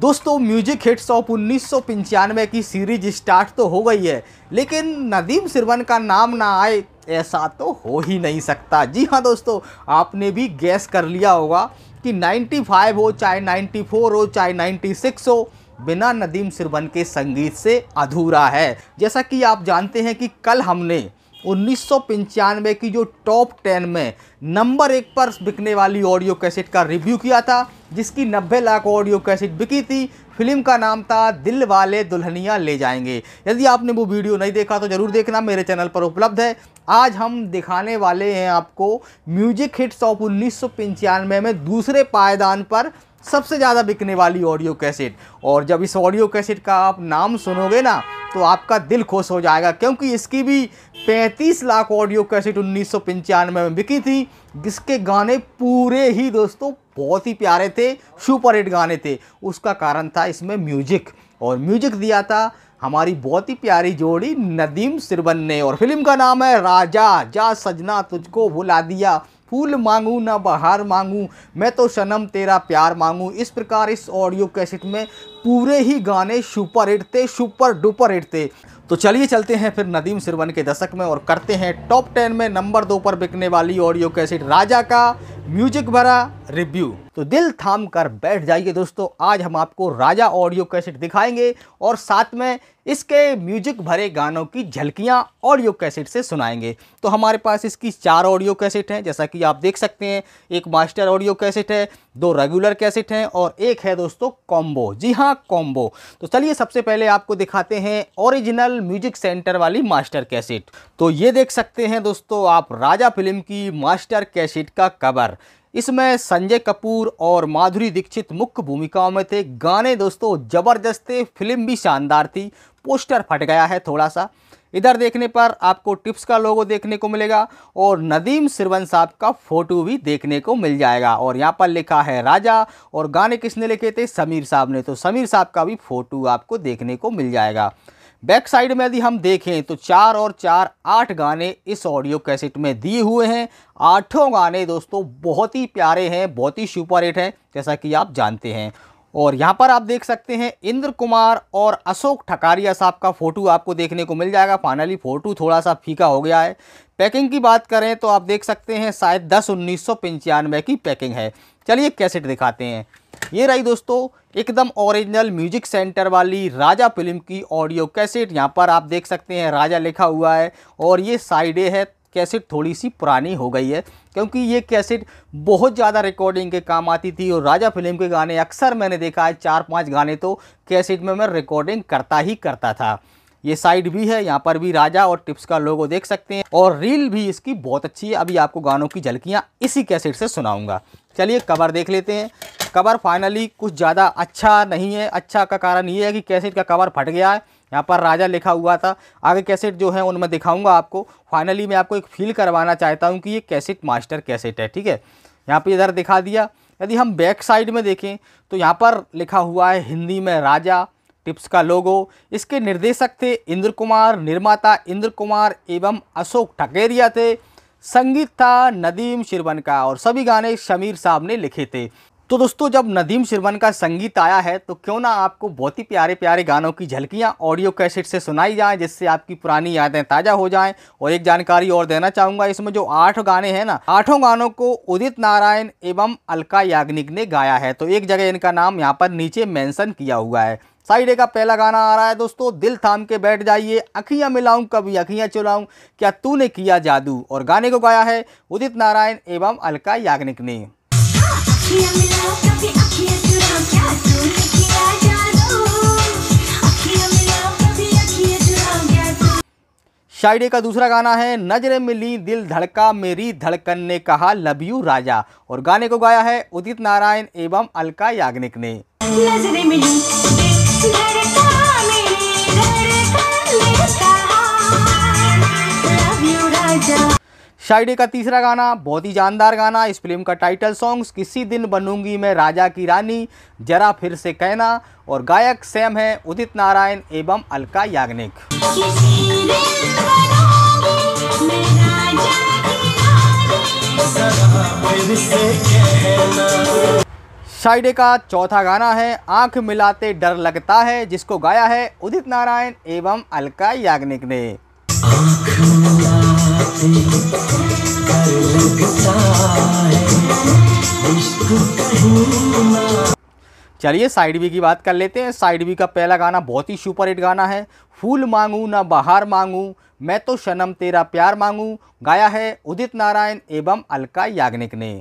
दोस्तों music hits of उन्नीस की सीरीज स्टार्ट तो हो गई है लेकिन नदीम सिरवन का नाम ना आए ऐसा तो हो ही नहीं सकता जी हाँ दोस्तों आपने भी गैस कर लिया होगा कि 95 हो चाहे 94 हो चाहे 96 हो बिना नदीम सिरवन के संगीत से अधूरा है जैसा कि आप जानते हैं कि कल हमने उन्नीस की जो टॉप टेन में नंबर एक पर बिकने वाली ऑडियो कैसेट का रिव्यू किया था जिसकी 90 लाख ऑडियो कैसेट बिकी थी फिल्म का नाम था दिल वाले दुल्हनिया ले जाएंगे यदि आपने वो वीडियो नहीं देखा तो ज़रूर देखना मेरे चैनल पर उपलब्ध है आज हम दिखाने वाले हैं आपको म्यूजिक हिट्स ऑफ उन्नीस में दूसरे पायदान पर सबसे ज़्यादा बिकने वाली ऑडियो कैसेट और जब इस ऑडियो कैसेट का आप नाम सुनोगे ना तो आपका दिल खुश हो जाएगा क्योंकि इसकी भी 35 लाख ऑडियो कैसेट उन्नीस में बिकी थी जिसके गाने पूरे ही दोस्तों बहुत ही प्यारे थे सुपर हिट गाने थे उसका कारण था इसमें म्यूजिक और म्यूजिक दिया था हमारी बहुत ही प्यारी जोड़ी नदीम सिरबन ने और फिल्म का नाम है राजा जा सजना तुझको भुला दिया फूल मांगू ना बहार मांगू मैं तो सनम तेरा प्यार मांगू इस प्रकार इस ऑडियो कैसेट में पूरे ही गाने सुपर हिट थे सुपर डुपर हिट थे तो चलिए चलते हैं फिर नदीम सिरवन के दशक में और करते हैं टॉप टेन में नंबर दो पर बिकने वाली ऑडियो कैसेट राजा का म्यूजिक भरा रिव्यू तो दिल थाम कर बैठ जाइए दोस्तों आज हम आपको राजा ऑडियो कैसेट दिखाएंगे और साथ में इसके म्यूजिक भरे गानों की झलकियां ऑडियो कैसेट से सुनाएंगे तो हमारे पास इसकी चार ऑडियो कैसेट हैं जैसा कि आप देख सकते हैं एक मास्टर ऑडियो कैसेट है दो रेगुलर कैसेट हैं और एक है दोस्तों कॉम्बो जी हाँ कॉम्बो तो चलिए सबसे पहले आपको दिखाते हैं ओरिजिनल म्यूजिक सेंटर वाली मास्टर कैसेट तो ये देख सकते हैं दोस्तों आप राजा फिल्म की मास्टर कैसेट का कवर इसमें संजय कपूर और माधुरी दीक्षित मुख्य भूमिकाओं में थे गाने दोस्तों ज़बरदस्त थे फिल्म भी शानदार थी पोस्टर फट गया है थोड़ा सा इधर देखने पर आपको टिप्स का लोगो देखने को मिलेगा और नदीम सिरवन साहब का फ़ोटो भी देखने को मिल जाएगा और यहाँ पर लिखा है राजा और गाने किसने लिखे थे समीर साहब ने तो समीर साहब का भी फ़ोटो आपको देखने को मिल जाएगा बैक साइड में यदि हम देखें तो चार और चार आठ गाने इस ऑडियो कैसेट में दिए हुए हैं आठों गाने दोस्तों बहुत ही प्यारे हैं बहुत ही सुपर हिट हैं जैसा कि आप जानते हैं और यहाँ पर आप देख सकते हैं इंद्र कुमार और अशोक ठकारिया साहब का फ़ोटो आपको देखने को मिल जाएगा फाइनली फ़ोटो थोड़ा सा फीका हो गया है पैकिंग की बात करें तो आप देख सकते हैं शायद दस उन्नीस सौ पंचानवे की पैकिंग है चलिए कैसेट दिखाते हैं ये रही दोस्तों एकदम ओरिजिनल म्यूजिक सेंटर वाली राजा फिल्म की ऑडियो कैसेट यहाँ पर आप देख सकते हैं राजा लिखा हुआ है और ये साइड ए है कैसेट थोड़ी सी पुरानी हो गई है क्योंकि ये कैसेट बहुत ज़्यादा रिकॉर्डिंग के काम आती थी और राजा फिल्म के गाने अक्सर मैंने देखा है चार पाँच गाने तो कैसेट में मैं रिकॉर्डिंग करता ही करता था ये साइड भी है यहाँ पर भी राजा और टिप्स का लोगो देख सकते हैं और रील भी इसकी बहुत अच्छी है अभी आपको गानों की झलकियाँ इसी कैसेट से सुनाऊँगा चलिए कवर देख लेते हैं कवर फाइनली कुछ ज़्यादा अच्छा नहीं है अच्छा का कारण ये है कि कैसेट का कवर फट गया है यहाँ पर राजा लिखा हुआ था आगे कैसेट जो है उनमें दिखाऊंगा आपको फाइनली मैं आपको एक फील करवाना चाहता हूँ कि ये कैसेट मास्टर कैसेट है ठीक है यहाँ पर इधर दिखा दिया यदि हम बैक साइड में देखें तो यहाँ पर लिखा हुआ है हिंदी में राजा टिप्स का लोगो इसके निर्देशक थे इंद्र कुमार निर्माता इंद्र कुमार एवं अशोक ठकेरिया थे संगीत था नदीम शिरवन का और सभी गाने शमीर साहब ने लिखे थे तो दोस्तों जब नदीम शिरवन का संगीत आया है तो क्यों ना आपको बहुत ही प्यारे प्यारे गानों की झलकियाँ ऑडियो कैसेट से सुनाई जाएं जिससे आपकी पुरानी यादें ताज़ा हो जाएं और एक जानकारी और देना चाहूँगा इसमें जो आठ गाने हैं ना आठों गानों को उदित नारायण एवं अलका याग्निक ने गाया है तो एक जगह इनका नाम यहाँ पर नीचे मैंसन किया हुआ है साइडे का पहला गाना आ रहा है दोस्तों दिल थाम के बैठ जाइए अखियाँ मिलाऊँ कभी अखियाँ चुलाऊँ क्या तूने किया जादू और गाने को गाया है उदित नारायण एवं अलका याग्निक ने शाइडे का दूसरा गाना है नजर मिली दिल धड़का मेरी धड़कन ने कहा लव यू राजा और गाने को गाया है उदित नारायण एवं अलका याग्निक ने मिली धड़का मेरी धड़कन ने कहा लव यू राजा शाइडे का तीसरा गाना बहुत ही जानदार गाना इस फिल्म का टाइटल सॉन्ग किसी दिन बनूंगी मैं राजा की रानी जरा फिर से कहना और गायक सेम है उदित नारायण एवं अलका याग्निक शाइडे का चौथा गाना है आंख मिलाते डर लगता है जिसको गाया है उदित नारायण एवं अलका याग्निक ने लगता है कहीं चलिए साइड बी की बात कर लेते हैं साइड बी का पहला गाना बहुत ही सुपर हिट गाना है फूल मांगू ना बहार मांगू मैं तो शनम तेरा प्यार मांगू गाया है उदित नारायण एवं अलका याग्निक ने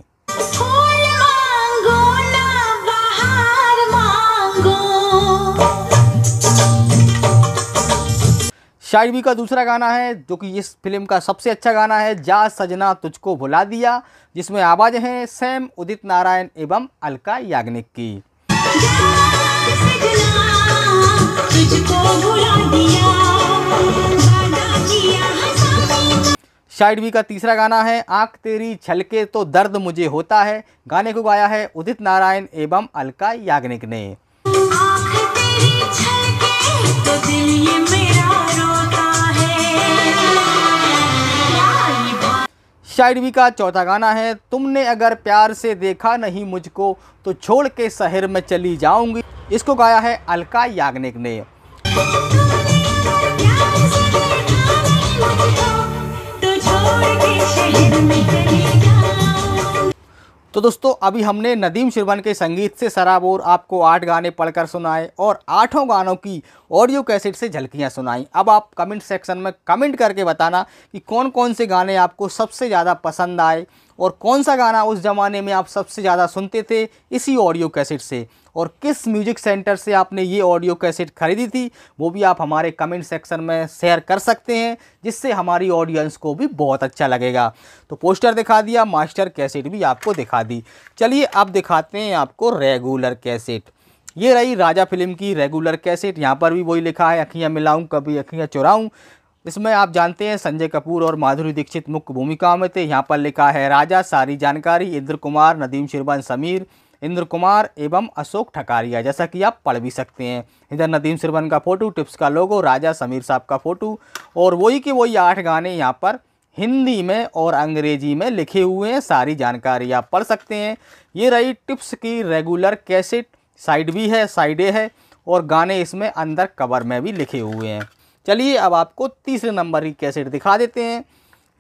शायरी का दूसरा गाना है जो कि इस फिल्म का सबसे अच्छा गाना है जा सजना तुझको भुला दिया जिसमें आवाज हैं सैम उदित नारायण एवं अलका याग्निक की शायरी का तीसरा गाना है आंख तेरी छलके तो दर्द मुझे होता है गाने को गाया है उदित नारायण एवं अलका याग्निक ने भी का चौथा गाना है तुमने अगर प्यार से देखा नहीं मुझको तो छोड़ के शहर में चली जाऊंगी इसको गाया है अलका याग्निक ने तो तो दोस्तों अभी हमने नदीम शिरवन के संगीत से सराबोर आपको आठ गाने पढ़कर सुनाए और आठों गानों की ऑडियो कैसेट से झलकियाँ सुनाई अब आप कमेंट सेक्शन में कमेंट करके बताना कि कौन कौन से गाने आपको सबसे ज़्यादा पसंद आए और कौन सा गाना उस ज़माने में आप सबसे ज़्यादा सुनते थे इसी ऑडियो कैसेट से और किस म्यूजिक सेंटर से आपने ये ऑडियो कैसेट खरीदी थी वो भी आप हमारे कमेंट सेक्शन में शेयर कर सकते हैं जिससे हमारी ऑडियंस को भी बहुत अच्छा लगेगा तो पोस्टर दिखा दिया मास्टर कैसेट भी आपको दिखा दी चलिए अब दिखाते हैं आपको रेगुलर कैसेट ये रही राजा फिल्म की रेगुलर कैसेट यहाँ पर भी वही लिखा है अखियाँ मिलाऊँ कभी अखियाँ चुराऊँ इसमें आप जानते हैं संजय कपूर और माधुरी दीक्षित मुख्य भूमिका में थे यहाँ पर लिखा है राजा सारी जानकारी इंद्र कुमार नदीम शिरबान समीर इंद्र कुमार एवं अशोक ठकारिया जैसा कि आप पढ़ भी सकते हैं इधर नदीम सिरवन का फ़ोटो टिप्स का लोगो राजा समीर साहब का फ़ोटो और वही कि वही आठ गाने यहाँ पर हिंदी में और अंग्रेजी में लिखे हुए हैं सारी जानकारी आप पढ़ सकते हैं ये रही टिप्स की रेगुलर कैसेट साइड भी है साइड ए है और गाने इसमें अंदर कवर में भी लिखे हुए हैं चलिए अब आपको तीसरे नंबर की कैसेट दिखा देते हैं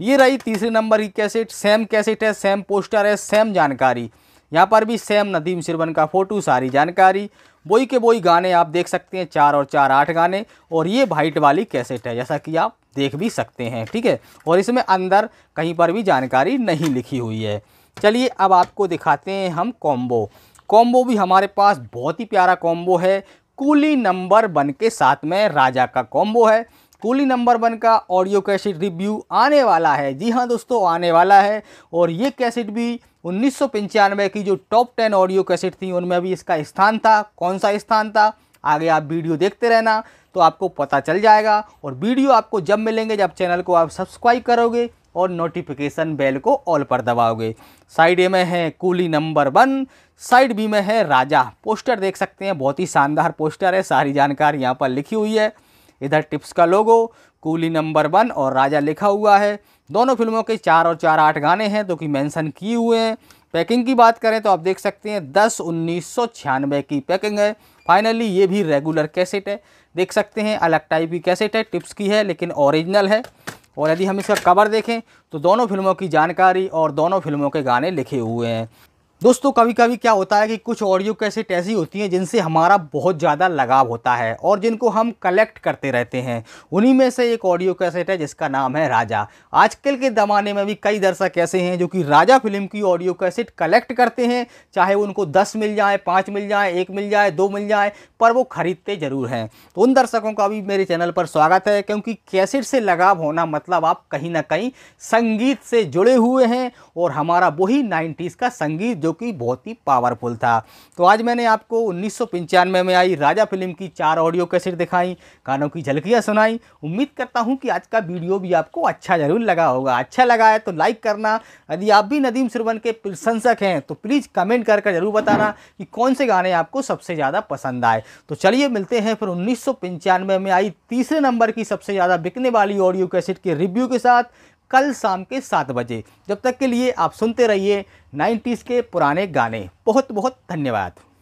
ये रही तीसरे नंबर की कैसेट सेम कैसेट है सेम पोस्टर है सेम जानकारी यहाँ पर भी सेम नदीम सिरवन का फ़ोटो सारी जानकारी बोई के बोई गाने आप देख सकते हैं चार और चार आठ गाने और ये वाइट वाली कैसेट है जैसा कि आप देख भी सकते हैं ठीक है और इसमें अंदर कहीं पर भी जानकारी नहीं लिखी हुई है चलिए अब आपको दिखाते हैं हम कॉम्बो कॉम्बो भी हमारे पास बहुत ही प्यारा कॉम्बो है कूली नंबर वन के साथ में राजा का कॉम्बो है स्कूली नंबर वन का ऑडियो कैसेट रिव्यू आने वाला है जी हाँ दोस्तों आने वाला है और ये कैसेट भी उन्नीस की जो टॉप टेन ऑडियो कैसेट थी उनमें भी इसका स्थान था कौन सा स्थान था आगे आप वीडियो देखते रहना तो आपको पता चल जाएगा और वीडियो आपको जब मिलेंगे जब चैनल को आप सब्सक्राइब करोगे और नोटिफिकेशन बेल को ऑल पर दबाओगे साइड ए में है Coolie number one side B में है राजा पोस्टर देख सकते हैं बहुत ही शानदार पोस्टर है सारी जानकारी यहाँ पर लिखी हुई है इधर टिप्स का लोगो कूली नंबर वन और राजा लिखा हुआ है दोनों फिल्मों के चार और चार आठ गाने हैं जो कि मेंशन किए हुए हैं पैकिंग की बात करें तो आप देख सकते हैं दस उन्नीस की पैकिंग है फाइनली ये भी रेगुलर कैसेट है देख सकते हैं अलग टाइप की कैसेट है टिप्स की है लेकिन ओरिजिनल है और यदि हम इसका कवर देखें तो दोनों फिल्मों की जानकारी और दोनों फिल्मों के गाने लिखे हुए हैं दोस्तों कभी कभी क्या होता है कि कुछ ऑडियो कैसेट ऐसी होती हैं जिनसे हमारा बहुत ज़्यादा लगाव होता है और जिनको हम कलेक्ट करते रहते हैं उन्हीं में से एक ऑडियो कैसेट है जिसका नाम है राजा आजकल के ज़माने में भी कई दर्शक ऐसे हैं जो कि राजा फिल्म की ऑडियो कैसेट कलेक्ट करते हैं चाहे उनको दस मिल जाए पाँच मिल जाए एक मिल जाए दो मिल जाए पर वो ख़रीदते ज़रूर हैं तो उन दर्शकों का भी मेरे चैनल पर स्वागत है क्योंकि कैसेट से लगाव होना मतलब आप कहीं ना कहीं संगीत से जुड़े हुए हैं और हमारा वही नाइन्टीज़ का संगीत जो कि बहुत ही पावरफुल था तो आज मैंने आपको उन्नीस में आई राजा फिल्म की चार ऑडियो कैसेट दिखाई कानों की झलकियाँ सुनाई उम्मीद करता हूँ कि आज का वीडियो भी आपको अच्छा ज़रूर लगा होगा अच्छा लगा है तो लाइक करना यदि आप भी नदीम सुरवन के प्रशंसक हैं तो प्लीज़ कमेंट कर कर जरूर बताना कि कौन से गाने आपको सबसे ज़्यादा पसंद आए तो चलिए मिलते हैं फिर उन्नीस में आई तीसरे नंबर की सबसे ज़्यादा बिकने वाली ऑडियो कैसेट के रिव्यू के साथ कल शाम के सात बजे जब तक के लिए आप सुनते रहिए नाइन्टीज़ के पुराने गाने बहुत बहुत धन्यवाद